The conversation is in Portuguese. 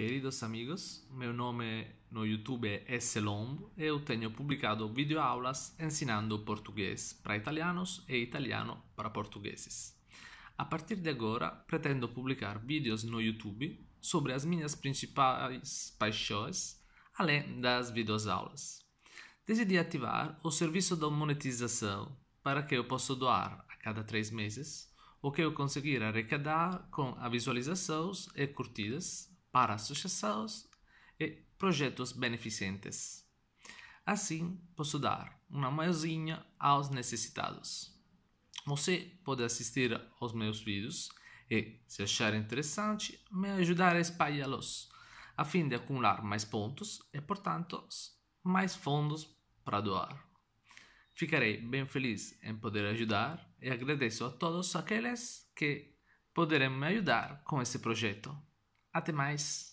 Queridos amigos, meu nome no YouTube é Selombo e eu tenho publicado videoaulas ensinando português para italianos e italiano para portugueses. A partir de agora, pretendo publicar vídeos no YouTube sobre as minhas principais paixões, além das videoaulas. Decidi ativar o serviço da monetização para que eu possa doar a cada três meses o que eu conseguir arrecadar com a visualizações e curtidas para associados e projetos beneficentes. Assim, posso dar uma mãozinha aos necessitados. Você pode assistir aos meus vídeos e, se achar interessante, me ajudar a espalhá-los, a fim de acumular mais pontos e, portanto, mais fundos para doar. Ficarei bem feliz em poder ajudar e agradeço a todos aqueles que poderão me ajudar com esse projeto. Até mais.